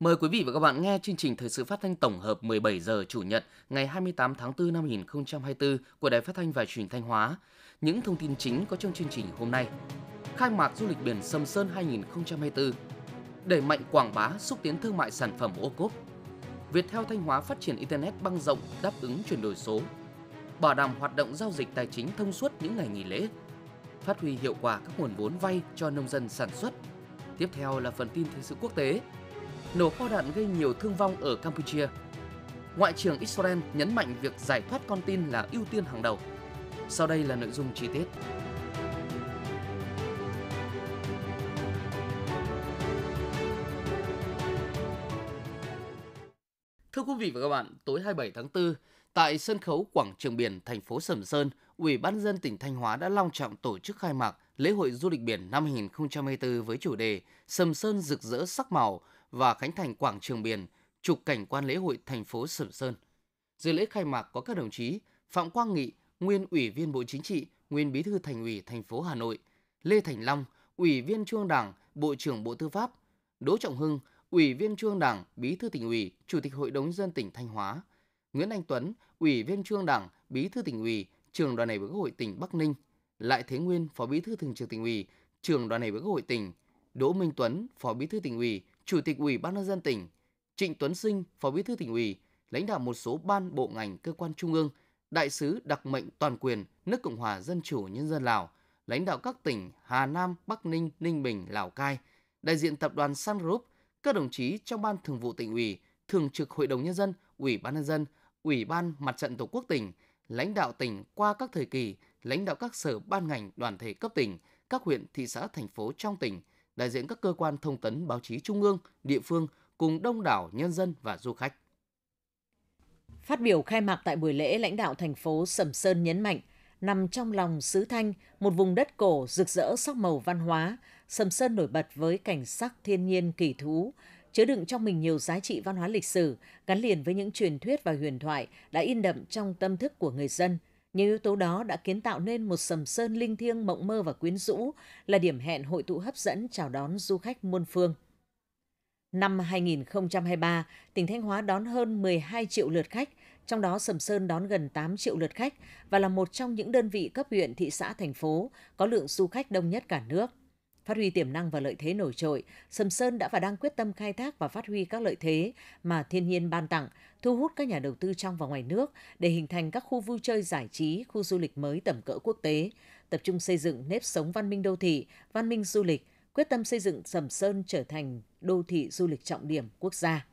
Mời quý vị và các bạn nghe chương trình thời sự phát thanh tổng hợp 17 giờ chủ nhật ngày 28 tháng 4 năm 2024 của Đài Phát thanh và Truyền thanh Hóa. Những thông tin chính có trong chương trình hôm nay. Khai mạc du lịch biển Sầm Sơn 2024. Đẩy mạnh quảng bá xúc tiến thương mại sản phẩm ô cốp. Viettel Thanh Hóa phát triển internet băng rộng đáp ứng chuyển đổi số bảo đảm hoạt động giao dịch tài chính thông suốt những ngày nghỉ lễ, phát huy hiệu quả các nguồn vốn vay cho nông dân sản xuất. Tiếp theo là phần tin thế sự quốc tế. Nổ kho đạn gây nhiều thương vong ở Campuchia. Ngoại trưởng Israel nhấn mạnh việc giải thoát con tin là ưu tiên hàng đầu. Sau đây là nội dung chi tiết. Thưa quý vị và các bạn, tối 27 tháng 4, Tại sân khấu quảng trường biển thành phố Sầm Sơn, Ủy ban dân tỉnh Thanh Hóa đã long trọng tổ chức khai mạc lễ hội du lịch biển năm 2024 với chủ đề Sầm Sơn rực rỡ sắc màu và khánh thành quảng trường biển, trục cảnh quan lễ hội thành phố Sầm Sơn. Dự lễ khai mạc có các đồng chí Phạm Quang Nghị, nguyên Ủy viên Bộ Chính trị, nguyên Bí thư Thành ủy thành phố Hà Nội, Lê Thành Long, Ủy viên Trung Đảng, Bộ trưởng Bộ Tư pháp, Đỗ Trọng Hưng, Ủy viên Trung Đảng, Bí thư tỉnh ủy, Chủ tịch Hội đồng dân tỉnh Thanh Hóa, Nguyễn Anh Tuấn, Ủy viên Trung Đảng, Bí thư tỉnh ủy, Trường Đoàn đại biểu Quốc hội tỉnh Bắc Ninh, Lại Thế Nguyên, Phó Bí thư Thường trực tỉnh ủy, Trường Đoàn đại biểu Quốc hội tỉnh, Đỗ Minh Tuấn, Phó Bí thư tỉnh ủy, Chủ tịch Ủy ban nhân dân tỉnh, Trịnh Tuấn Sinh, Phó Bí thư tỉnh ủy, lãnh đạo một số ban bộ ngành cơ quan trung ương, đại sứ đặc mệnh toàn quyền nước Cộng hòa Dân chủ Nhân dân Lào, lãnh đạo các tỉnh Hà Nam, Bắc Ninh, Ninh Bình, Lào Cai, đại diện tập đoàn Sun Group, các đồng chí trong ban thường vụ tỉnh ủy, thường trực hội đồng nhân dân, ủy ban nhân dân, Ủy ban Mặt trận Tổ quốc tỉnh, lãnh đạo tỉnh qua các thời kỳ, lãnh đạo các sở ban ngành đoàn thể cấp tỉnh, các huyện, thị xã, thành phố trong tỉnh, đại diện các cơ quan thông tấn báo chí trung ương, địa phương cùng đông đảo nhân dân và du khách. Phát biểu khai mạc tại buổi lễ, lãnh đạo thành phố Sầm Sơn nhấn mạnh, nằm trong lòng xứ Thanh, một vùng đất cổ rực rỡ sắc màu văn hóa, Sầm Sơn nổi bật với cảnh sắc thiên nhiên kỳ thú, chứa đựng trong mình nhiều giá trị văn hóa lịch sử gắn liền với những truyền thuyết và huyền thoại đã in đậm trong tâm thức của người dân. Những yếu tố đó đã kiến tạo nên một sầm sơn linh thiêng mộng mơ và quyến rũ, là điểm hẹn hội tụ hấp dẫn chào đón du khách muôn phương. Năm 2023, tỉnh Thanh Hóa đón hơn 12 triệu lượt khách, trong đó Sầm Sơn đón gần 8 triệu lượt khách và là một trong những đơn vị cấp huyện, thị xã, thành phố có lượng du khách đông nhất cả nước. Phát huy tiềm năng và lợi thế nổi trội, Sầm Sơn đã và đang quyết tâm khai thác và phát huy các lợi thế mà thiên nhiên ban tặng, thu hút các nhà đầu tư trong và ngoài nước để hình thành các khu vui chơi giải trí, khu du lịch mới tầm cỡ quốc tế, tập trung xây dựng nếp sống văn minh đô thị, văn minh du lịch, quyết tâm xây dựng Sầm Sơn trở thành đô thị du lịch trọng điểm quốc gia.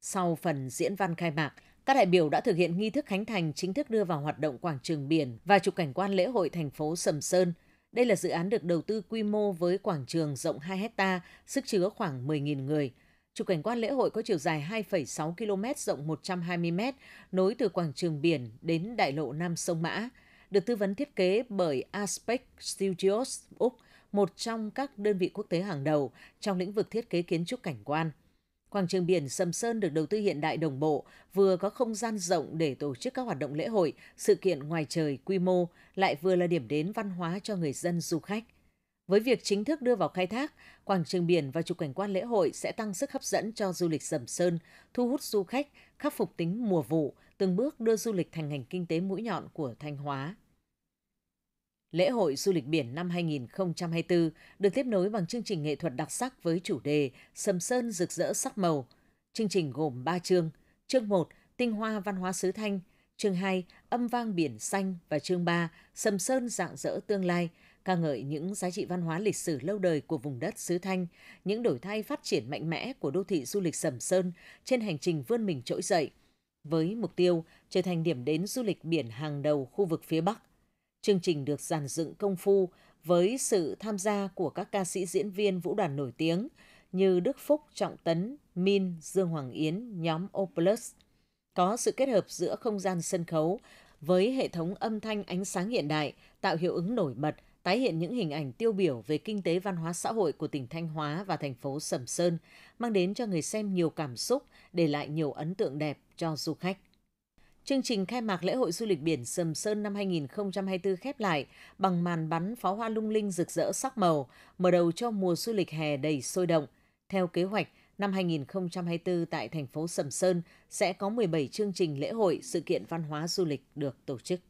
Sau phần diễn văn khai mạc, các đại biểu đã thực hiện nghi thức khánh thành chính thức đưa vào hoạt động quảng trường biển và trục cảnh quan lễ hội thành phố Sầm Sơn – đây là dự án được đầu tư quy mô với quảng trường rộng 2 hecta, sức chứa khoảng 10.000 người. Trục cảnh quan lễ hội có chiều dài 2,6 km rộng 120 m, nối từ quảng trường biển đến đại lộ Nam Sông Mã, được tư vấn thiết kế bởi Aspect Studios Úc, một trong các đơn vị quốc tế hàng đầu trong lĩnh vực thiết kế kiến trúc cảnh quan. Quảng trường biển Sầm Sơn được đầu tư hiện đại đồng bộ, vừa có không gian rộng để tổ chức các hoạt động lễ hội, sự kiện ngoài trời quy mô, lại vừa là điểm đến văn hóa cho người dân du khách. Với việc chính thức đưa vào khai thác, quảng trường biển và trục cảnh quan lễ hội sẽ tăng sức hấp dẫn cho du lịch Sầm Sơn, thu hút du khách, khắc phục tính mùa vụ, từng bước đưa du lịch thành ngành kinh tế mũi nhọn của Thanh Hóa. Lễ hội du lịch biển năm 2024 được tiếp nối bằng chương trình nghệ thuật đặc sắc với chủ đề Sầm Sơn rực rỡ sắc màu. Chương trình gồm 3 chương. Chương 1, Tinh hoa văn hóa xứ Thanh. Chương 2, Âm vang biển xanh. Và chương 3, Sầm Sơn dạng dỡ tương lai, ca ngợi những giá trị văn hóa lịch sử lâu đời của vùng đất xứ Thanh, những đổi thay phát triển mạnh mẽ của đô thị du lịch Sầm Sơn trên hành trình vươn mình trỗi dậy. Với mục tiêu trở thành điểm đến du lịch biển hàng đầu khu vực phía Bắc, Chương trình được giàn dựng công phu với sự tham gia của các ca sĩ diễn viên vũ đoàn nổi tiếng như Đức Phúc, Trọng Tấn, Min, Dương Hoàng Yến, nhóm Oplus. Có sự kết hợp giữa không gian sân khấu với hệ thống âm thanh ánh sáng hiện đại tạo hiệu ứng nổi bật, tái hiện những hình ảnh tiêu biểu về kinh tế văn hóa xã hội của tỉnh Thanh Hóa và thành phố Sầm Sơn, mang đến cho người xem nhiều cảm xúc, để lại nhiều ấn tượng đẹp cho du khách. Chương trình khai mạc lễ hội du lịch biển Sầm Sơn năm 2024 khép lại bằng màn bắn pháo hoa lung linh rực rỡ sắc màu, mở đầu cho mùa du lịch hè đầy sôi động. Theo kế hoạch, năm 2024 tại thành phố Sầm Sơn sẽ có 17 chương trình lễ hội, sự kiện văn hóa du lịch được tổ chức.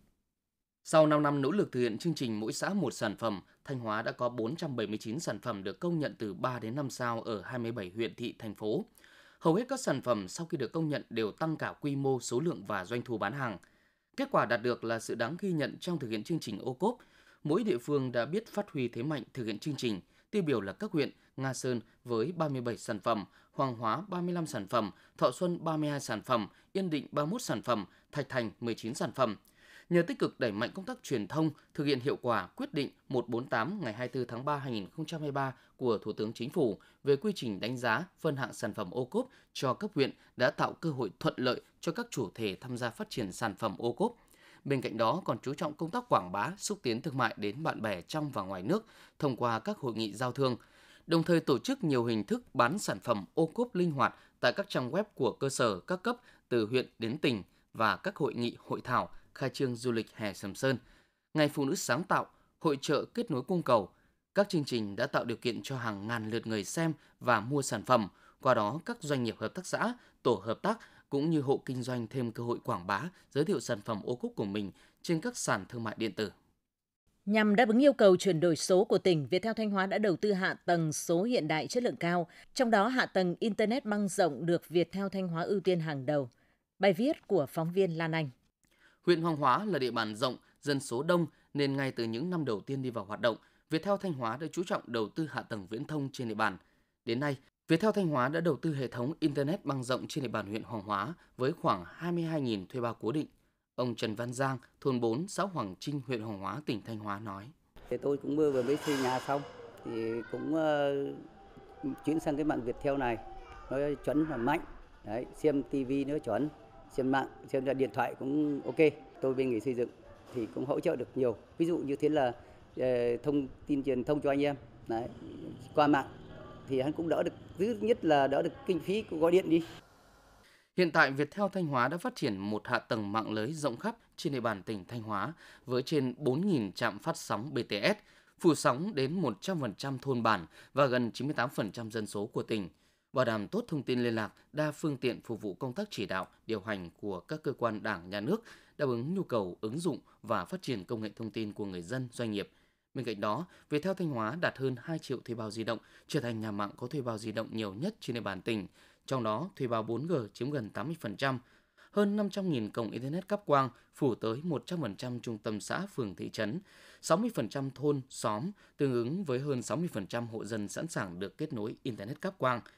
Sau 5 năm nỗ lực thực hiện chương trình mỗi xã một sản phẩm, Thanh Hóa đã có 479 sản phẩm được công nhận từ 3 đến 5 sao ở 27 huyện thị thành phố hầu hết các sản phẩm sau khi được công nhận đều tăng cả quy mô, số lượng và doanh thu bán hàng. Kết quả đạt được là sự đáng ghi nhận trong thực hiện chương trình ô cốp. Mỗi địa phương đã biết phát huy thế mạnh thực hiện chương trình, tiêu biểu là các huyện Nga Sơn với 37 sản phẩm, Hoàng Hóa 35 sản phẩm, Thọ Xuân 32 sản phẩm, Yên Định 31 sản phẩm, Thạch Thành 19 sản phẩm – nhờ tích cực đẩy mạnh công tác truyền thông, thực hiện hiệu quả quyết định 148 ngày 24 tháng 3 2023 của Thủ tướng Chính phủ về quy trình đánh giá phân hạng sản phẩm ô cốp cho cấp huyện đã tạo cơ hội thuận lợi cho các chủ thể tham gia phát triển sản phẩm ô cốp. Bên cạnh đó còn chú trọng công tác quảng bá, xúc tiến thương mại đến bạn bè trong và ngoài nước thông qua các hội nghị giao thương, đồng thời tổ chức nhiều hình thức bán sản phẩm ô cốp linh hoạt tại các trang web của cơ sở các cấp từ huyện đến tỉnh và các hội nghị hội thảo khai trương du lịch hè Sầm Sơn, Ngày Phụ nữ sáng tạo, hội trợ kết nối cung cầu. Các chương trình đã tạo điều kiện cho hàng ngàn lượt người xem và mua sản phẩm, qua đó các doanh nghiệp hợp tác xã, tổ hợp tác cũng như hộ kinh doanh thêm cơ hội quảng bá, giới thiệu sản phẩm ô cúc của mình trên các sàn thương mại điện tử. Nhằm đáp ứng yêu cầu chuyển đổi số của tỉnh, Viettel Thanh Hóa đã đầu tư hạ tầng số hiện đại chất lượng cao, trong đó hạ tầng Internet băng rộng được Viettel Thanh Hóa ưu tiên hàng đầu. Bài viết của phóng viên Lan Anh Huyện Hoàng Hóa là địa bàn rộng, dân số đông nên ngay từ những năm đầu tiên đi vào hoạt động, Viettel Thanh Hóa đã chú trọng đầu tư hạ tầng viễn thông trên địa bàn. Đến nay, Viettel Thanh Hóa đã đầu tư hệ thống internet băng rộng trên địa bàn huyện Hoàng Hóa với khoảng 22.000 thuê bao cố định. Ông Trần Văn Giang, thôn 4, xã Hoàng Trinh, huyện Hoàng Hóa, tỉnh Thanh Hóa nói: thì "Tôi cũng vừa mới xây nhà xong thì cũng uh, chuyển sang cái mạng Viettel này, nó chuẩn và mạnh. Đấy, xem tivi nữa chuẩn, trên mạng trên điện thoại cũng ok tôi bên nghề xây dựng thì cũng hỗ trợ được nhiều ví dụ như thế là ờ, thông tin truyền thông cho anh em Đấy, qua mạng thì hắn cũng đỡ được thứ nhất là đỡ được kinh phí gọi điện đi Hiện tại, Viettel Thanh Hóa đã phát triển một hạ tầng mạng lưới rộng khắp trên địa bàn tỉnh Thanh Hóa với trên 4.000 trạm phát sóng BTS, phủ sóng đến 100% thôn bản và gần 98% dân số của tỉnh bảo đảm tốt thông tin liên lạc, đa phương tiện phục vụ công tác chỉ đạo, điều hành của các cơ quan đảng, nhà nước, đáp ứng nhu cầu ứng dụng và phát triển công nghệ thông tin của người dân, doanh nghiệp. Bên cạnh đó, Viettel Thanh Hóa đạt hơn 2 triệu thuê bao di động, trở thành nhà mạng có thuê bao di động nhiều nhất trên địa bàn tỉnh. Trong đó, thuê bao 4G chiếm gần 80%. Hơn 500.000 cổng Internet cáp quang phủ tới 100% trung tâm xã, phường, thị trấn, 60% thôn, xóm, tương ứng với hơn 60% hộ dân sẵn sàng được kết nối Internet cáp quang –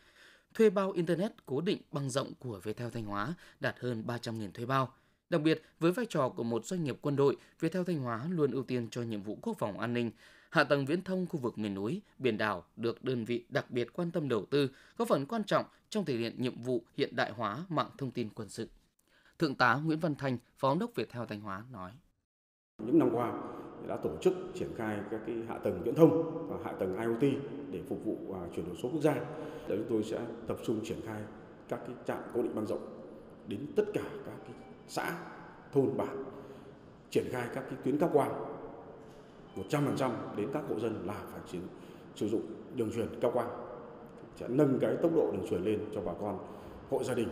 thuê bao Internet cố định băng rộng của Viettel Thanh Hóa đạt hơn 300.000 thuê bao. Đặc biệt, với vai trò của một doanh nghiệp quân đội, Viettel Thanh Hóa luôn ưu tiên cho nhiệm vụ quốc phòng an ninh. Hạ tầng viễn thông khu vực miền núi, biển đảo được đơn vị đặc biệt quan tâm đầu tư, góp phần quan trọng trong thực hiện nhiệm vụ hiện đại hóa mạng thông tin quân sự. Thượng tá Nguyễn Văn Thanh, Phó đốc Viettel Thanh Hóa nói. Những năm qua, đã tổ chức triển khai các cái hạ tầng viễn thông và hạ tầng IoT để phục vụ à, chuyển đổi số quốc gia. Để chúng tôi sẽ tập trung triển khai các cái trạm cố định băng rộng đến tất cả các cái xã, thôn bản, triển khai các cái tuyến các quang 100% đến các hộ dân là phải chỉ, sử dụng đường truyền cao quang sẽ nâng cái tốc độ đường truyền lên cho bà con hộ gia đình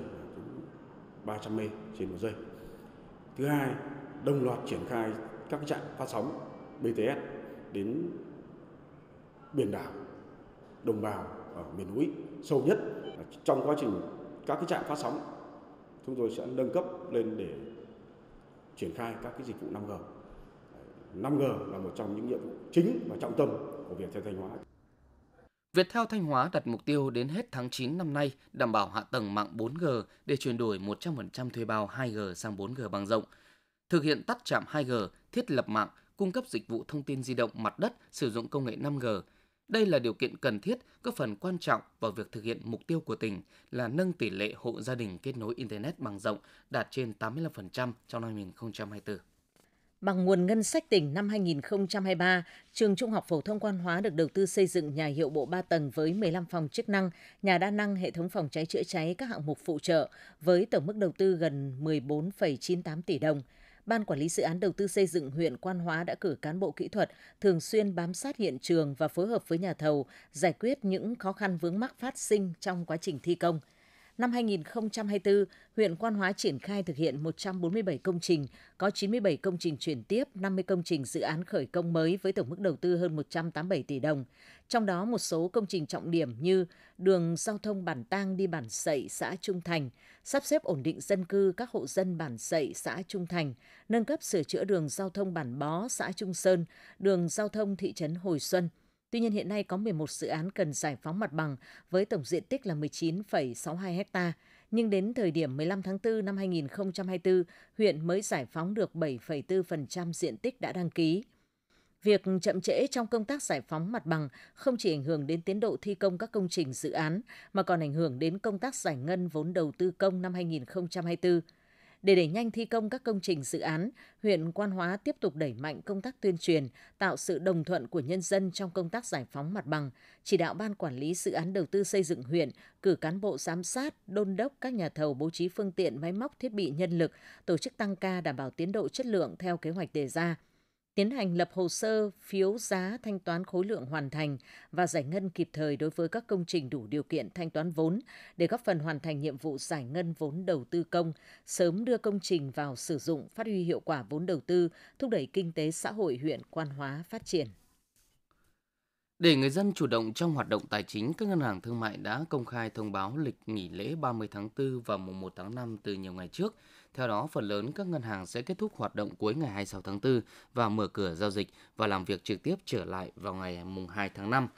300 mê trên một giây. Thứ hai, đồng loạt triển khai các trạm phát sóng bts đến biển đảo đồng bào ở miền núi sâu nhất trong quá trình các cái trạm phát sóng chúng tôi sẽ nâng cấp lên để triển khai các cái dịch vụ 5G. 5G là một trong những nhiệm vụ chính và trọng tâm của Viettel Thanh Hóa. Viettel Thanh Hóa đặt mục tiêu đến hết tháng 9 năm nay đảm bảo hạ tầng mạng 4G để chuyển đổi 100% thuê bao 2G sang 4G bằng rộng, thực hiện tắt trạm 2G, thiết lập mạng cung cấp dịch vụ thông tin di động mặt đất sử dụng công nghệ 5G. Đây là điều kiện cần thiết, góp phần quan trọng vào việc thực hiện mục tiêu của tỉnh là nâng tỷ lệ hộ gia đình kết nối Internet bằng rộng đạt trên 85% trong năm 2024. Bằng nguồn ngân sách tỉnh năm 2023, trường Trung học phổ thông Quan Hóa được đầu tư xây dựng nhà hiệu bộ 3 tầng với 15 phòng chức năng, nhà đa năng, hệ thống phòng cháy chữa cháy, các hạng mục phụ trợ với tổng mức đầu tư gần 14,98 tỷ đồng – Ban Quản lý Dự án Đầu tư xây dựng huyện Quan Hóa đã cử cán bộ kỹ thuật thường xuyên bám sát hiện trường và phối hợp với nhà thầu giải quyết những khó khăn vướng mắc phát sinh trong quá trình thi công – năm 2024, huyện Quan Hóa triển khai thực hiện 147 công trình, có 97 công trình chuyển tiếp, 50 công trình dự án khởi công mới với tổng mức đầu tư hơn 187 tỷ đồng. Trong đó một số công trình trọng điểm như đường giao thông Bản Tang đi Bản Sậy, xã Trung Thành, sắp xếp ổn định dân cư các hộ dân Bản Sậy, xã Trung Thành, nâng cấp sửa chữa đường giao thông Bản Bó, xã Trung Sơn, đường giao thông thị trấn Hồi Xuân – Tuy nhiên hiện nay có 11 dự án cần giải phóng mặt bằng với tổng diện tích là 19,62 ha, nhưng đến thời điểm 15 tháng 4 năm 2024, huyện mới giải phóng được 7,4% diện tích đã đăng ký. Việc chậm trễ trong công tác giải phóng mặt bằng không chỉ ảnh hưởng đến tiến độ thi công các công trình dự án mà còn ảnh hưởng đến công tác giải ngân vốn đầu tư công năm 2024. Để đẩy nhanh thi công các công trình dự án, huyện Quan Hóa tiếp tục đẩy mạnh công tác tuyên truyền, tạo sự đồng thuận của nhân dân trong công tác giải phóng mặt bằng, chỉ đạo ban quản lý dự án đầu tư xây dựng huyện cử cán bộ giám sát, đôn đốc các nhà thầu bố trí phương tiện, máy móc, thiết bị nhân lực, tổ chức tăng ca đảm bảo tiến độ chất lượng theo kế hoạch đề ra tiến hành lập hồ sơ, phiếu giá thanh toán khối lượng hoàn thành và giải ngân kịp thời đối với các công trình đủ điều kiện thanh toán vốn để góp phần hoàn thành nhiệm vụ giải ngân vốn đầu tư công, sớm đưa công trình vào sử dụng, phát huy hiệu quả vốn đầu tư, thúc đẩy kinh tế xã hội huyện Quan Hóa phát triển. Để người dân chủ động trong hoạt động tài chính, các ngân hàng thương mại đã công khai thông báo lịch nghỉ lễ 30 tháng 4 và mùng 1 tháng 5 từ nhiều ngày trước – theo đó, phần lớn các ngân hàng sẽ kết thúc hoạt động cuối ngày 26 tháng 4 và mở cửa giao dịch và làm việc trực tiếp trở lại vào ngày mùng 2 tháng 5.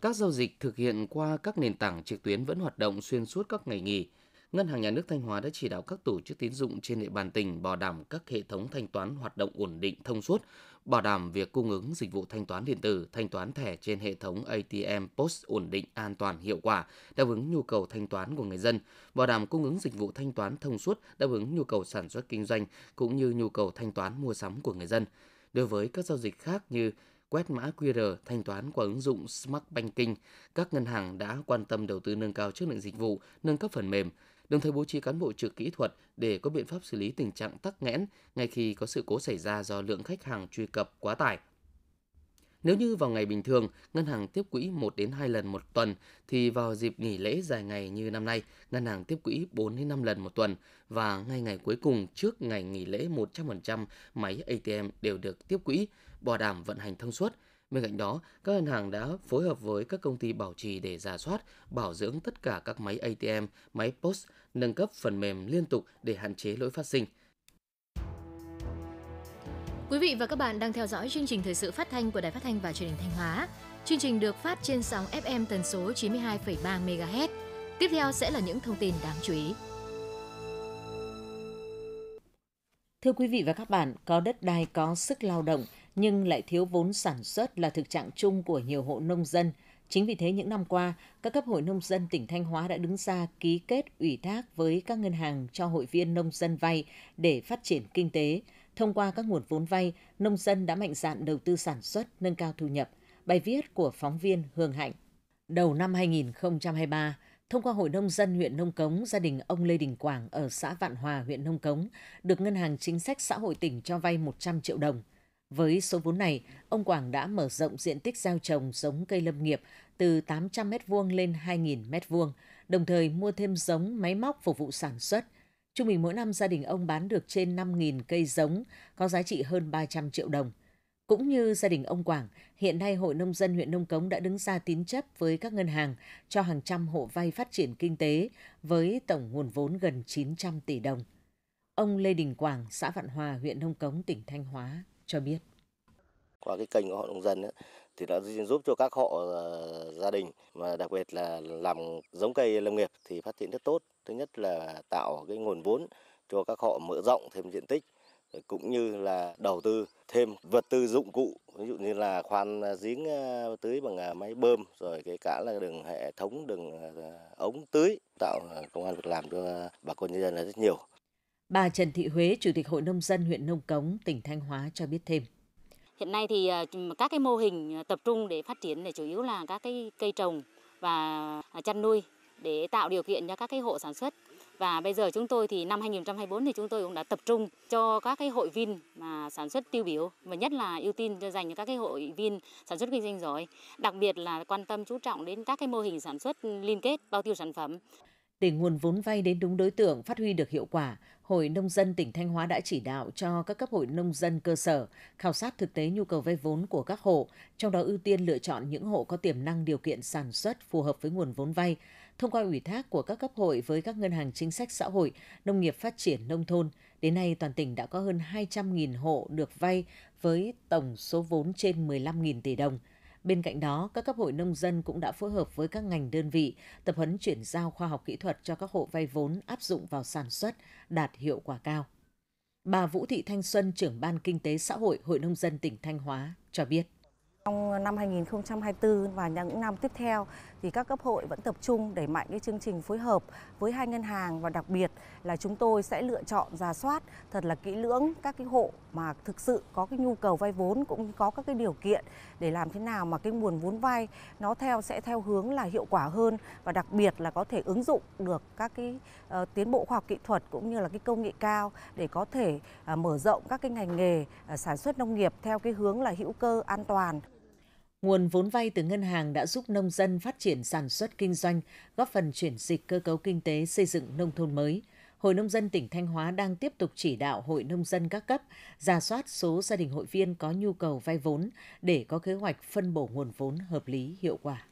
Các giao dịch thực hiện qua các nền tảng trực tuyến vẫn hoạt động xuyên suốt các ngày nghỉ. Ngân hàng Nhà nước Thanh Hóa đã chỉ đạo các tổ chức tín dụng trên địa bàn tỉnh bảo đảm các hệ thống thanh toán hoạt động ổn định thông suốt, bảo đảm việc cung ứng dịch vụ thanh toán điện tử, thanh toán thẻ trên hệ thống ATM POS ổn định, an toàn, hiệu quả, đáp ứng nhu cầu thanh toán của người dân, bảo đảm cung ứng dịch vụ thanh toán thông suốt, đáp ứng nhu cầu sản xuất kinh doanh cũng như nhu cầu thanh toán mua sắm của người dân. Đối với các giao dịch khác như quét mã QR, thanh toán qua ứng dụng Smart Banking, các ngân hàng đã quan tâm đầu tư nâng cao chất lượng dịch vụ, nâng cấp phần mềm, đồng thời bố trí cán bộ trực kỹ thuật để có biện pháp xử lý tình trạng tắc nghẽn ngay khi có sự cố xảy ra do lượng khách hàng truy cập quá tải. Nếu như vào ngày bình thường, ngân hàng tiếp quỹ 1 đến 2 lần một tuần thì vào dịp nghỉ lễ dài ngày như năm nay, ngân hàng tiếp quỹ 4 đến 5 lần một tuần và ngay ngày cuối cùng trước ngày nghỉ lễ 100% máy ATM đều được tiếp quỹ, bảo đảm vận hành thông suốt. Bên cạnh đó, các ngân hàng đã phối hợp với các công ty bảo trì để giả soát, bảo dưỡng tất cả các máy ATM, máy POS nâng cấp phần mềm liên tục để hạn chế lỗi phát sinh. Quý vị và các bạn đang theo dõi chương trình thời sự phát thanh của Đài Phát thanh và Truyền hình Thanh Hóa. Chương trình được phát trên sóng FM tần số 92,3 MHz. Tiếp theo sẽ là những thông tin đáng chú ý. Thưa quý vị và các bạn, có đất đai có sức lao động nhưng lại thiếu vốn sản xuất là thực trạng chung của nhiều hộ nông dân – Chính vì thế những năm qua, các cấp hội nông dân tỉnh Thanh Hóa đã đứng ra ký kết ủy thác với các ngân hàng cho hội viên nông dân vay để phát triển kinh tế. Thông qua các nguồn vốn vay, nông dân đã mạnh dạn đầu tư sản xuất, nâng cao thu nhập. Bài viết của phóng viên Hương Hạnh. Đầu năm 2023, Thông qua Hội nông dân huyện Nông Cống, gia đình ông Lê Đình Quảng ở xã Vạn Hòa, huyện Nông Cống được Ngân hàng Chính sách Xã hội tỉnh cho vay 100 triệu đồng. Với số vốn này, ông Quảng đã mở rộng diện tích gieo trồng giống cây lâm nghiệp từ 800m2 lên 2.000m2, đồng thời mua thêm giống, máy móc phục vụ sản xuất. Trung bình mỗi năm gia đình ông bán được trên 5.000 cây giống, có giá trị hơn 300 triệu đồng. Cũng như gia đình ông Quảng, hiện nay Hội Nông dân huyện Nông Cống đã đứng ra tín chấp với các ngân hàng cho hàng trăm hộ vay phát triển kinh tế với tổng nguồn vốn gần 900 tỷ đồng. Ông Lê Đình Quảng, xã Vạn Hòa, huyện Nông Cống, tỉnh Thanh Hóa cho biết. Qua cái kênh của họ nông dân ấy, thì đã giúp cho các hộ ờ, gia đình mà đặc biệt là làm giống cây lâm nghiệp thì phát triển rất tốt. Thứ nhất là tạo cái nguồn vốn cho các họ mở rộng thêm diện tích cũng như là đầu tư thêm vật tư dụng cụ ví dụ như là khoan giếng ờ, tưới bằng ờ, máy bơm rồi kể cả là đường hệ thống đường ống tưới tạo công an việc làm cho bà con nhân dân là rất nhiều Bà Trần Thị Huế, Chủ tịch Hội Nông dân huyện Nông Cống, tỉnh Thanh Hóa cho biết thêm. Hiện nay thì à, các cái mô hình à, tập trung để phát triển để chủ yếu là các cái cây trồng và à, chăn nuôi để tạo điều kiện cho các cái hộ sản xuất. Và bây giờ chúng tôi thì năm 2024 thì chúng tôi cũng đã tập trung cho các cái hội viên mà sản xuất tiêu biểu và nhất là ưu tiên cho dành cho các cái hội viên sản xuất kinh doanh giỏi, đặc biệt là quan tâm chú trọng đến các cái mô hình sản xuất liên kết bao tiêu sản phẩm. Để nguồn vốn vay đến đúng đối tượng phát huy được hiệu quả, Hội Nông dân tỉnh Thanh Hóa đã chỉ đạo cho các cấp hội nông dân cơ sở khảo sát thực tế nhu cầu vay vốn của các hộ, trong đó ưu tiên lựa chọn những hộ có tiềm năng điều kiện sản xuất phù hợp với nguồn vốn vay, thông qua ủy thác của các cấp hội với các ngân hàng chính sách xã hội, nông nghiệp phát triển nông thôn, đến nay toàn tỉnh đã có hơn 200.000 hộ được vay với tổng số vốn trên 15.000 tỷ đồng – Bên cạnh đó, các cấp hội nông dân cũng đã phối hợp với các ngành đơn vị tập huấn chuyển giao khoa học kỹ thuật cho các hộ vay vốn áp dụng vào sản xuất đạt hiệu quả cao. Bà Vũ Thị Thanh Xuân, trưởng ban kinh tế xã hội Hội nông dân tỉnh Thanh Hóa cho biết. Trong năm 2024 và những năm tiếp theo thì các cấp hội vẫn tập trung đẩy mạnh cái chương trình phối hợp với hai ngân hàng và đặc biệt là chúng tôi sẽ lựa chọn giả soát thật là kỹ lưỡng các cái hộ mà thực sự có cái nhu cầu vay vốn cũng có các cái điều kiện để làm thế nào mà cái nguồn vốn vay nó theo sẽ theo hướng là hiệu quả hơn và đặc biệt là có thể ứng dụng được các cái uh, tiến bộ khoa học kỹ thuật cũng như là cái công nghệ cao để có thể uh, mở rộng các cái ngành nghề uh, sản xuất nông nghiệp theo cái hướng là hữu cơ an toàn. Nguồn vốn vay từ ngân hàng đã giúp nông dân phát triển sản xuất kinh doanh, góp phần chuyển dịch cơ cấu kinh tế xây dựng nông thôn mới. Hội Nông dân tỉnh Thanh Hóa đang tiếp tục chỉ đạo Hội Nông dân các cấp ra soát số gia đình hội viên có nhu cầu vay vốn để có kế hoạch phân bổ nguồn vốn hợp lý hiệu quả.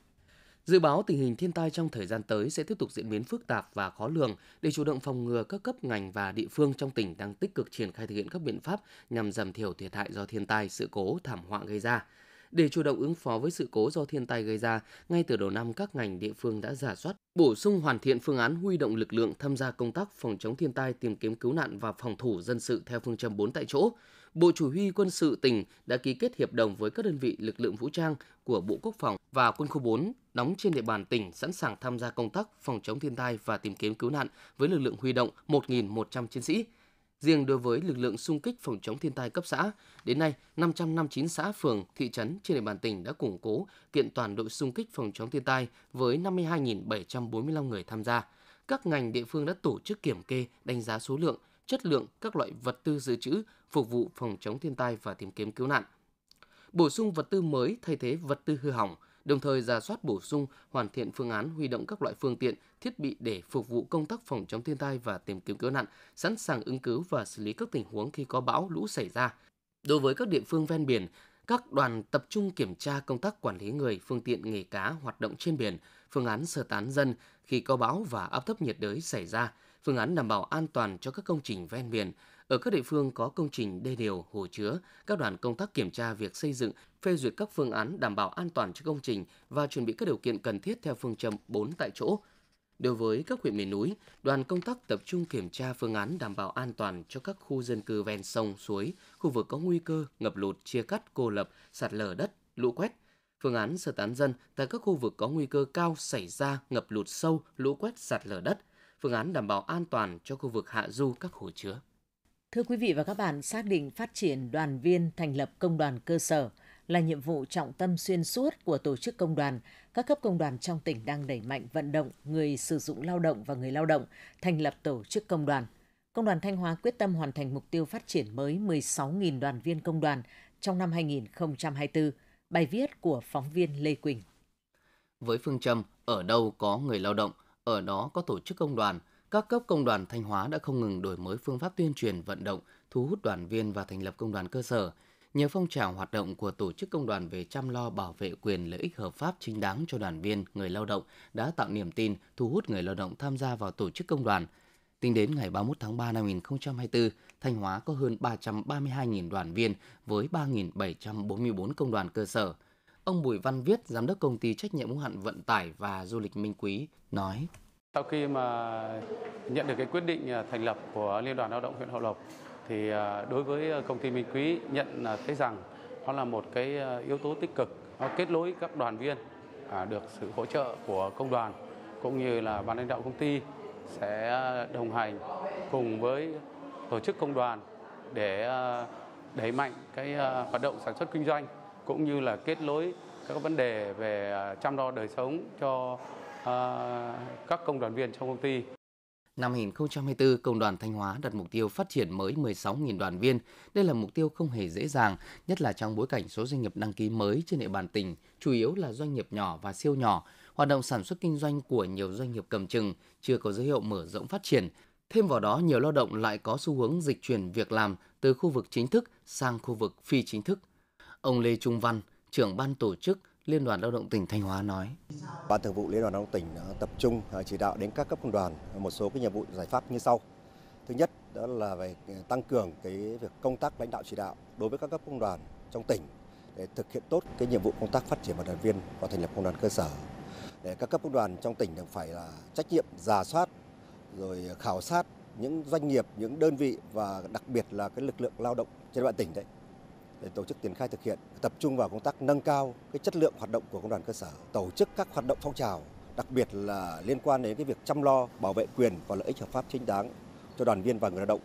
Dự báo tình hình thiên tai trong thời gian tới sẽ tiếp tục diễn biến phức tạp và khó lường để chủ động phòng ngừa các cấp ngành và địa phương trong tỉnh đang tích cực triển khai thực hiện các biện pháp nhằm giảm thiểu thiệt hại do thiên tai, sự cố, thảm họa gây ra. Để chủ động ứng phó với sự cố do thiên tai gây ra, ngay từ đầu năm các ngành địa phương đã giả soát, bổ sung hoàn thiện phương án huy động lực lượng tham gia công tác phòng chống thiên tai, tìm kiếm cứu nạn và phòng thủ dân sự theo phương châm 4 tại chỗ. Bộ Chỉ huy quân sự tỉnh đã ký kết hiệp đồng với các đơn vị lực lượng vũ trang của Bộ Quốc phòng và quân khu 4 đóng trên địa bàn tỉnh sẵn sàng tham gia công tác phòng chống thiên tai và tìm kiếm cứu nạn với lực lượng huy động 1.100 chiến sĩ. Riêng đối với lực lượng xung kích phòng chống thiên tai cấp xã, đến nay 559 xã phường, thị trấn trên địa bàn tỉnh đã củng cố kiện toàn đội xung kích phòng chống thiên tai với 52.745 người tham gia. Các ngành địa phương đã tổ chức kiểm kê, đánh giá số lượng, chất lượng các loại vật tư dự trữ phục vụ phòng chống thiên tai và tìm kiếm cứu nạn. Bổ sung vật tư mới thay thế vật tư hư hỏng – đồng thời ra soát bổ sung, hoàn thiện phương án huy động các loại phương tiện, thiết bị để phục vụ công tác phòng chống thiên tai và tìm kiếm cứu nạn, sẵn sàng ứng cứu và xử lý các tình huống khi có bão lũ xảy ra. Đối với các địa phương ven biển, các đoàn tập trung kiểm tra công tác quản lý người, phương tiện nghề cá hoạt động trên biển, phương án sơ tán dân khi có bão và áp thấp nhiệt đới xảy ra, phương án đảm bảo an toàn cho các công trình ven biển, ở các địa phương có công trình đê điều, hồ chứa, các đoàn công tác kiểm tra việc xây dựng, phê duyệt các phương án đảm bảo an toàn cho công trình và chuẩn bị các điều kiện cần thiết theo phương châm 4 tại chỗ. Đối với các huyện miền núi, đoàn công tác tập trung kiểm tra phương án đảm bảo an toàn cho các khu dân cư ven sông, suối, khu vực có nguy cơ ngập lụt, chia cắt, cô lập, sạt lở đất, lũ quét, phương án sơ tán dân tại các khu vực có nguy cơ cao xảy ra ngập lụt sâu, lũ quét, sạt lở đất, phương án đảm bảo an toàn cho khu vực hạ du các hồ chứa. Thưa quý vị và các bạn, xác định phát triển đoàn viên thành lập công đoàn cơ sở là nhiệm vụ trọng tâm xuyên suốt của tổ chức công đoàn. Các cấp công đoàn trong tỉnh đang đẩy mạnh vận động người sử dụng lao động và người lao động thành lập tổ chức công đoàn. Công đoàn Thanh Hóa quyết tâm hoàn thành mục tiêu phát triển mới 16.000 đoàn viên công đoàn trong năm 2024. Bài viết của phóng viên Lê Quỳnh. Với phương châm ở đâu có người lao động, ở đó có tổ chức công đoàn – các cấp công đoàn Thanh Hóa đã không ngừng đổi mới phương pháp tuyên truyền vận động, thu hút đoàn viên và thành lập công đoàn cơ sở. Nhờ phong trào hoạt động của tổ chức công đoàn về chăm lo bảo vệ quyền lợi ích hợp pháp chính đáng cho đoàn viên, người lao động đã tạo niềm tin, thu hút người lao động tham gia vào tổ chức công đoàn. Tính đến ngày 31 tháng 3 năm 2024, Thanh Hóa có hơn 332.000 đoàn viên với 3.744 công đoàn cơ sở. Ông Bùi Văn Viết, giám đốc công ty trách nhiệm hữu hạn vận tải và du lịch Minh Quý nói: sau khi mà nhận được cái quyết định à, thành lập của Liên đoàn Lao động huyện Hậu Lộc thì à, đối với à, công ty Minh Quý nhận thấy rằng nó là một cái yếu tố tích cực, nó kết nối các đoàn viên được sự hỗ trợ của công đoàn cũng như là ban lãnh đạo công ty sẽ đồng hành cùng với tổ chức công đoàn để đẩy mạnh cái hoạt động sản xuất kinh doanh cũng như là kết nối các vấn đề về chăm lo đời sống cho Ờ, các công đoàn viên trong công ty. Năm 2024, Công đoàn Thanh Hóa đặt mục tiêu phát triển mới 16.000 đoàn viên. Đây là mục tiêu không hề dễ dàng, nhất là trong bối cảnh số doanh nghiệp đăng ký mới trên địa bàn tỉnh chủ yếu là doanh nghiệp nhỏ và siêu nhỏ. Hoạt động sản xuất kinh doanh của nhiều doanh nghiệp cầm chừng chưa có dấu hiệu mở rộng phát triển. Thêm vào đó, nhiều lao động lại có xu hướng dịch chuyển việc làm từ khu vực chính thức sang khu vực phi chính thức. Ông Lê Trung Văn, trưởng ban tổ chức Liên đoàn Lao động tỉnh Thanh Hóa nói. Ban Thường vụ Liên đoàn Lao động tỉnh tập trung à, chỉ đạo đến các cấp công đoàn một số cái nhiệm vụ giải pháp như sau. Thứ nhất đó là về tăng cường cái việc công tác lãnh đạo chỉ đạo đối với các cấp công đoàn trong tỉnh để thực hiện tốt cái nhiệm vụ công tác phát triển vận động viên và thành lập công đoàn cơ sở. Để các cấp công đoàn trong tỉnh phải là trách nhiệm giả soát rồi khảo sát những doanh nghiệp, những đơn vị và đặc biệt là cái lực lượng lao động trên địa bàn tỉnh đấy để tổ chức triển khai thực hiện tập trung vào công tác nâng cao cái chất lượng hoạt động của công đoàn cơ sở tổ chức các hoạt động phong trào đặc biệt là liên quan đến cái việc chăm lo bảo vệ quyền và lợi ích hợp pháp chính đáng cho đoàn viên và người lao động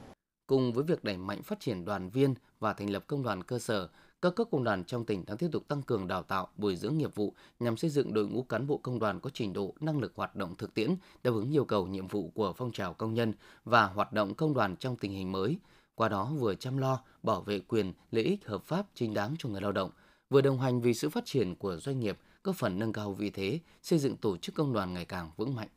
cùng với việc đẩy mạnh phát triển đoàn viên và thành lập công đoàn cơ sở các cấp công đoàn trong tỉnh đang tiếp tục tăng cường đào tạo, bồi dưỡng nghiệp vụ nhằm xây dựng đội ngũ cán bộ công đoàn có trình độ, năng lực hoạt động thực tiễn, đáp ứng yêu cầu nhiệm vụ của phong trào công nhân và hoạt động công đoàn trong tình hình mới qua đó vừa chăm lo bảo vệ quyền lợi ích hợp pháp chính đáng cho người lao động, vừa đồng hành vì sự phát triển của doanh nghiệp, góp phần nâng cao vị thế, xây dựng tổ chức công đoàn ngày càng vững mạnh.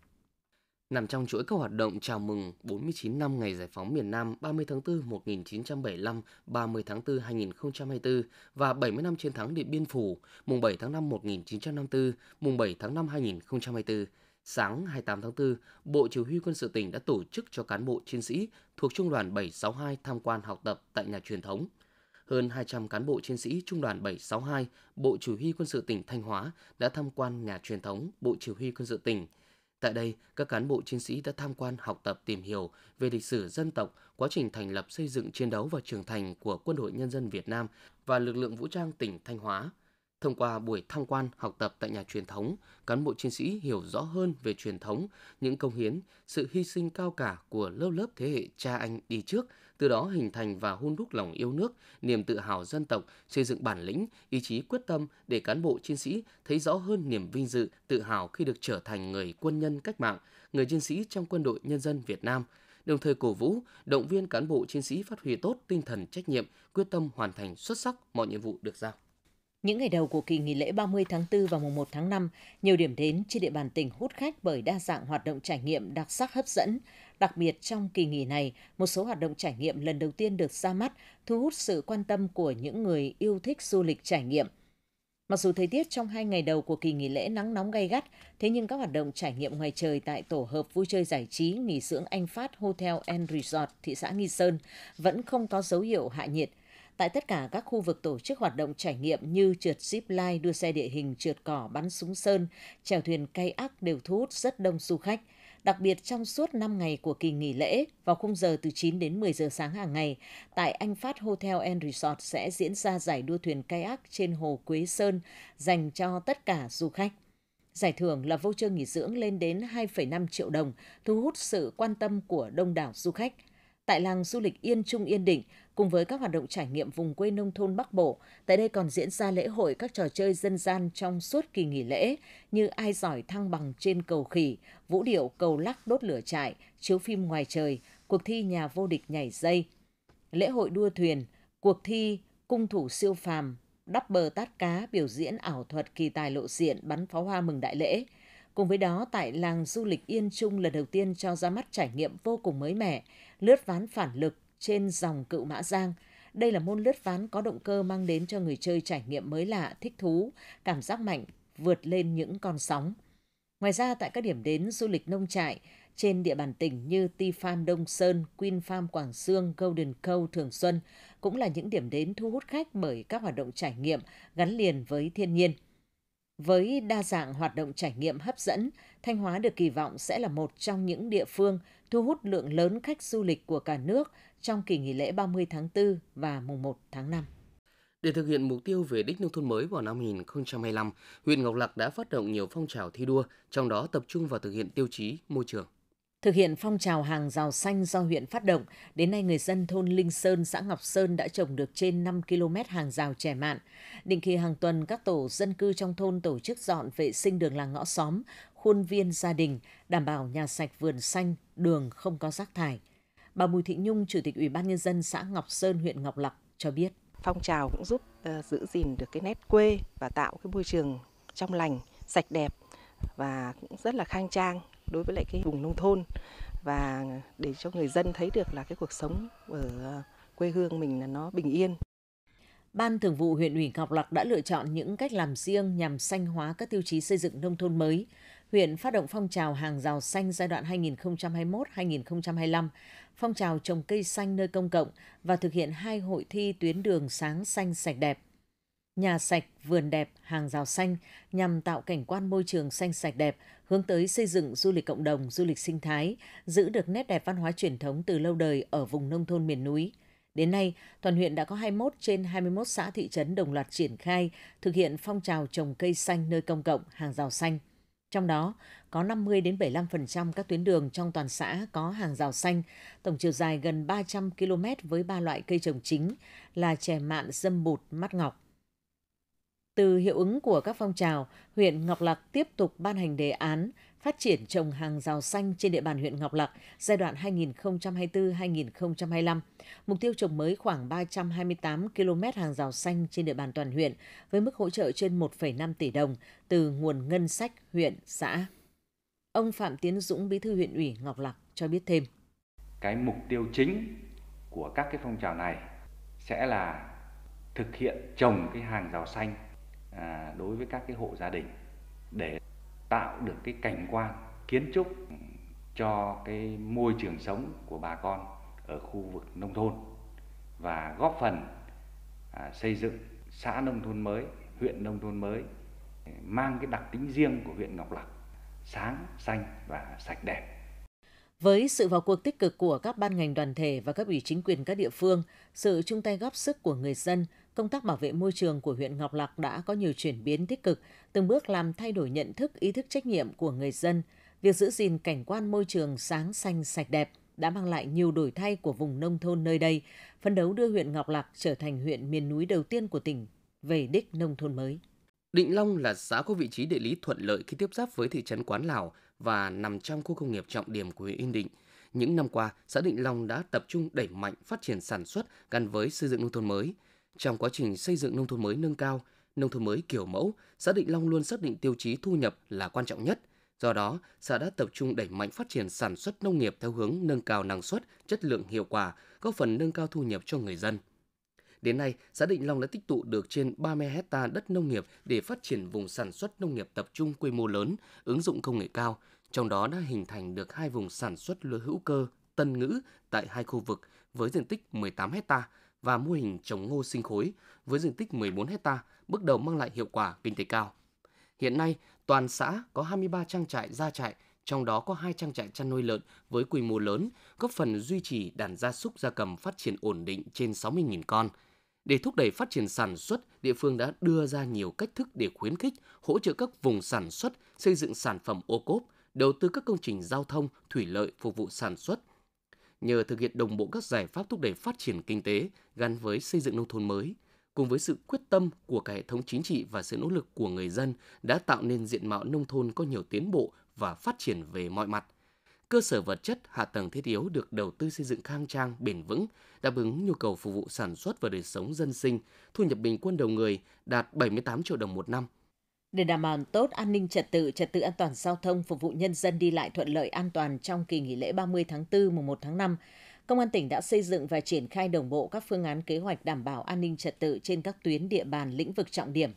Nằm trong chuỗi các hoạt động chào mừng 49 năm ngày giải phóng miền Nam 30 tháng 4 1975, 30 tháng 4 2024 và 70 năm chiến thắng Điện Biên Phủ, mùng 7 tháng 5 1954, mùng 7 tháng 5 2024, sáng 28 tháng 4, Bộ Chỉ huy Quân sự tỉnh đã tổ chức cho cán bộ chiến sĩ thuộc Trung đoàn 762 tham quan học tập tại nhà truyền thống. Hơn 200 cán bộ chiến sĩ Trung đoàn 762, Bộ Chỉ huy Quân sự tỉnh Thanh Hóa đã tham quan nhà truyền thống Bộ Chỉ huy Quân sự tỉnh. Tại đây, các cán bộ chiến sĩ đã tham quan học tập tìm hiểu về lịch sử dân tộc, quá trình thành lập xây dựng chiến đấu và trưởng thành của Quân đội Nhân dân Việt Nam và lực lượng vũ trang tỉnh Thanh Hóa – Thông qua buổi tham quan học tập tại nhà truyền thống, cán bộ chiến sĩ hiểu rõ hơn về truyền thống, những công hiến, sự hy sinh cao cả của lớp lớp thế hệ cha anh đi trước, từ đó hình thành và hôn đúc lòng yêu nước, niềm tự hào dân tộc, xây dựng bản lĩnh, ý chí quyết tâm để cán bộ chiến sĩ thấy rõ hơn niềm vinh dự, tự hào khi được trở thành người quân nhân cách mạng, người chiến sĩ trong quân đội nhân dân Việt Nam, đồng thời cổ vũ, động viên cán bộ chiến sĩ phát huy tốt tinh thần trách nhiệm, quyết tâm hoàn thành xuất sắc mọi nhiệm vụ được giao. Những ngày đầu của kỳ nghỉ lễ 30 tháng 4 và mùng 1 tháng 5, nhiều điểm đến trên địa bàn tỉnh hút khách bởi đa dạng hoạt động trải nghiệm đặc sắc hấp dẫn. Đặc biệt trong kỳ nghỉ này, một số hoạt động trải nghiệm lần đầu tiên được ra mắt, thu hút sự quan tâm của những người yêu thích du lịch trải nghiệm. Mặc dù thời tiết trong hai ngày đầu của kỳ nghỉ lễ nắng nóng gay gắt, thế nhưng các hoạt động trải nghiệm ngoài trời tại tổ hợp vui chơi giải trí nghỉ dưỡng Anh Phát Hotel and Resort thị xã Nghi Sơn vẫn không có dấu hiệu hạ nhiệt tại tất cả các khu vực tổ chức hoạt động trải nghiệm như trượt zip line, đua xe địa hình, trượt cỏ, bắn súng sơn, chèo thuyền cay ác đều thu hút rất đông du khách. Đặc biệt trong suốt 5 ngày của kỳ nghỉ lễ, vào khung giờ từ 9 đến 10 giờ sáng hàng ngày, tại Anh Phát Hotel and Resort sẽ diễn ra giải đua thuyền kayak trên hồ Quế Sơn dành cho tất cả du khách. Giải thưởng là voucher nghỉ dưỡng lên đến 2,5 triệu đồng, thu hút sự quan tâm của đông đảo du khách – tại làng du lịch Yên Trung Yên Định, cùng với các hoạt động trải nghiệm vùng quê nông thôn Bắc Bộ. Tại đây còn diễn ra lễ hội các trò chơi dân gian trong suốt kỳ nghỉ lễ như ai giỏi thăng bằng trên cầu khỉ, vũ điệu cầu lắc đốt lửa trại, chiếu phim ngoài trời, cuộc thi nhà vô địch nhảy dây, lễ hội đua thuyền, cuộc thi cung thủ siêu phàm, đắp bờ tát cá biểu diễn ảo thuật kỳ tài lộ diện bắn pháo hoa mừng đại lễ. Cùng với đó, tại làng du lịch Yên Trung lần đầu tiên cho ra mắt trải nghiệm vô cùng mới mẻ, lướt ván phản lực trên dòng cựu Mã Giang. Đây là môn lướt ván có động cơ mang đến cho người chơi trải nghiệm mới lạ, thích thú, cảm giác mạnh, vượt lên những con sóng. Ngoài ra, tại các điểm đến du lịch nông trại trên địa bàn tỉnh như Ti Farm Đông Sơn, Queen Farm Quảng Sương, Golden Cow Thường Xuân cũng là những điểm đến thu hút khách bởi các hoạt động trải nghiệm gắn liền với thiên nhiên. Với đa dạng hoạt động trải nghiệm hấp dẫn, Thanh Hóa được kỳ vọng sẽ là một trong những địa phương thu hút lượng lớn khách du lịch của cả nước trong kỳ nghỉ lễ 30 tháng 4 và mùng 1 tháng 5. Để thực hiện mục tiêu về đích nông thôn mới vào năm 2025, huyện Ngọc Lặc đã phát động nhiều phong trào thi đua, trong đó tập trung vào thực hiện tiêu chí môi trường. Thực hiện phong trào hàng rào xanh do huyện phát động, đến nay người dân thôn Linh Sơn, xã Ngọc Sơn đã trồng được trên 5 km hàng rào trẻ mạn. Định kỳ hàng tuần, các tổ dân cư trong thôn tổ chức dọn vệ sinh đường làng ngõ xóm, khuôn viên gia đình, đảm bảo nhà sạch vườn xanh, đường không có rác thải. Bà Bùi Thị Nhung, Chủ tịch Ủy ban Nhân dân xã Ngọc Sơn, huyện Ngọc Lặc cho biết. Phong trào cũng giúp uh, giữ gìn được cái nét quê và tạo cái môi trường trong lành, sạch đẹp và cũng rất là khang trang đối với lại cái vùng nông thôn và để cho người dân thấy được là cái cuộc sống ở ờ, quê hương mình là nó bình yên. Ban Thường vụ huyện ủy Ngọc Lặc đã lựa chọn những cách làm riêng nhằm xanh hóa các tiêu chí xây dựng nông thôn mới huyện phát động phong trào hàng rào xanh giai đoạn 2021-2025, phong trào trồng cây xanh nơi công cộng và thực hiện hai hội thi tuyến đường sáng xanh sạch đẹp. Nhà sạch, vườn đẹp, hàng rào xanh nhằm tạo cảnh quan môi trường xanh sạch đẹp, hướng tới xây dựng du lịch cộng đồng, du lịch sinh thái, giữ được nét đẹp văn hóa truyền thống từ lâu đời ở vùng nông thôn miền núi. Đến nay, toàn huyện đã có 21 trên 21 xã thị trấn đồng loạt triển khai thực hiện phong trào trồng cây xanh nơi công cộng, hàng rào xanh. Trong đó, có 50 đến 75% các tuyến đường trong toàn xã có hàng rào xanh, tổng chiều dài gần 300 km với ba loại cây trồng chính là chè mạn, dâm bụt, mắt ngọc. Từ hiệu ứng của các phong trào, huyện Ngọc Lặc tiếp tục ban hành đề án phát triển trồng hàng rào xanh trên địa bàn huyện Ngọc Lặc giai đoạn 2024-2025. Mục tiêu trồng mới khoảng 328 km hàng rào xanh trên địa bàn toàn huyện với mức hỗ trợ trên 1,5 tỷ đồng từ nguồn ngân sách huyện, xã. Ông Phạm Tiến Dũng, Bí thư huyện ủy Ngọc Lặc cho biết thêm. Cái mục tiêu chính của các cái phong trào này sẽ là thực hiện trồng cái hàng rào xanh à, đối với các cái hộ gia đình để tạo được cái cảnh quan kiến trúc cho cái môi trường sống của bà con ở khu vực nông thôn và góp phần à, xây dựng xã nông thôn mới, huyện nông thôn mới mang cái đặc tính riêng của huyện Ngọc Lặc sáng, xanh và sạch đẹp. Với sự vào cuộc tích cực của các ban ngành đoàn thể và các ủy chính quyền các địa phương, sự chung tay góp sức của người dân, công tác bảo vệ môi trường của huyện Ngọc Lặc đã có nhiều chuyển biến tích cực, từng bước làm thay đổi nhận thức, ý thức trách nhiệm của người dân. Việc giữ gìn cảnh quan môi trường sáng xanh sạch đẹp đã mang lại nhiều đổi thay của vùng nông thôn nơi đây, phấn đấu đưa huyện Ngọc Lặc trở thành huyện miền núi đầu tiên của tỉnh về đích nông thôn mới. Định Long là xã có vị trí địa lý thuận lợi khi tiếp giáp với thị trấn Quán Lào và nằm trong khu công nghiệp trọng điểm của huyện Yên Định. Những năm qua, xã Định Long đã tập trung đẩy mạnh phát triển sản xuất gắn với xây dựng nông thôn mới – trong quá trình xây dựng nông thôn mới nâng cao, nông thôn mới kiểu mẫu, xã Định Long luôn xác định tiêu chí thu nhập là quan trọng nhất. Do đó, xã đã tập trung đẩy mạnh phát triển sản xuất nông nghiệp theo hướng nâng cao năng suất, chất lượng hiệu quả, góp phần nâng cao thu nhập cho người dân. Đến nay, xã Định Long đã tích tụ được trên 30 hecta đất nông nghiệp để phát triển vùng sản xuất nông nghiệp tập trung quy mô lớn, ứng dụng công nghệ cao. Trong đó đã hình thành được hai vùng sản xuất lúa hữu cơ, tân ngữ tại hai khu vực với diện tích 18 hecta và mô hình trồng ngô sinh khối với diện tích 14 hecta bước đầu mang lại hiệu quả kinh tế cao. Hiện nay, toàn xã có 23 trang trại gia trại, trong đó có hai trang trại chăn nuôi lợn với quy mô lớn, góp phần duy trì đàn gia súc gia cầm phát triển ổn định trên 60.000 con. Để thúc đẩy phát triển sản xuất, địa phương đã đưa ra nhiều cách thức để khuyến khích, hỗ trợ các vùng sản xuất, xây dựng sản phẩm ô cốp, đầu tư các công trình giao thông, thủy lợi phục vụ sản xuất, nhờ thực hiện đồng bộ các giải pháp thúc đẩy phát triển kinh tế gắn với xây dựng nông thôn mới, cùng với sự quyết tâm của cả hệ thống chính trị và sự nỗ lực của người dân đã tạo nên diện mạo nông thôn có nhiều tiến bộ và phát triển về mọi mặt. Cơ sở vật chất, hạ tầng thiết yếu được đầu tư xây dựng khang trang, bền vững, đáp ứng nhu cầu phục vụ sản xuất và đời sống dân sinh, thu nhập bình quân đầu người đạt 78 triệu đồng một năm – để đảm bảo tốt an ninh trật tự, trật tự an toàn giao thông phục vụ nhân dân đi lại thuận lợi an toàn trong kỳ nghỉ lễ 30 tháng 4 mùng 1 tháng 5, Công an tỉnh đã xây dựng và triển khai đồng bộ các phương án kế hoạch đảm bảo an ninh trật tự trên các tuyến địa bàn lĩnh vực trọng điểm.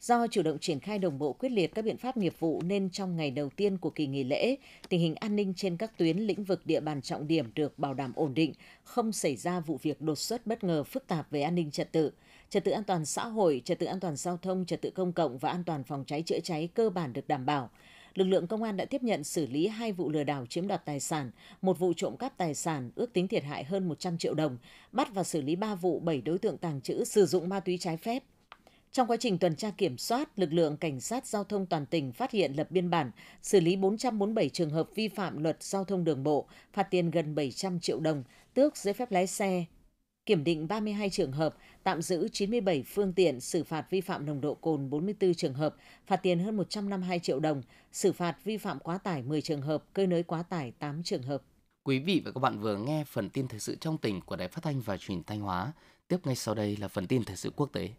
Do chủ động triển khai đồng bộ quyết liệt các biện pháp nghiệp vụ nên trong ngày đầu tiên của kỳ nghỉ lễ, tình hình an ninh trên các tuyến lĩnh vực địa bàn trọng điểm được bảo đảm ổn định, không xảy ra vụ việc đột xuất bất ngờ phức tạp về an ninh trật tự trật tự an toàn xã hội, trật tự an toàn giao thông, trật tự công cộng và an toàn phòng cháy chữa cháy cơ bản được đảm bảo. Lực lượng công an đã tiếp nhận xử lý hai vụ lừa đảo chiếm đoạt tài sản, một vụ trộm cắp tài sản ước tính thiệt hại hơn 100 triệu đồng, bắt và xử lý 3 vụ 7 đối tượng tàng trữ sử dụng ma túy trái phép. Trong quá trình tuần tra kiểm soát, lực lượng cảnh sát giao thông toàn tỉnh phát hiện lập biên bản, xử lý 447 trường hợp vi phạm luật giao thông đường bộ, phạt tiền gần 700 triệu đồng, tước giấy phép lái xe, kiểm định 32 trường hợp, tạm giữ 97 phương tiện, xử phạt vi phạm nồng độ cồn 44 trường hợp, phạt tiền hơn 152 triệu đồng, xử phạt vi phạm quá tải 10 trường hợp, cơi nới quá tải 8 trường hợp. Quý vị và các bạn vừa nghe phần tin thời sự trong tỉnh của Đài Phát thanh và Truyền thanh Hóa. Tiếp ngay sau đây là phần tin thời sự quốc tế.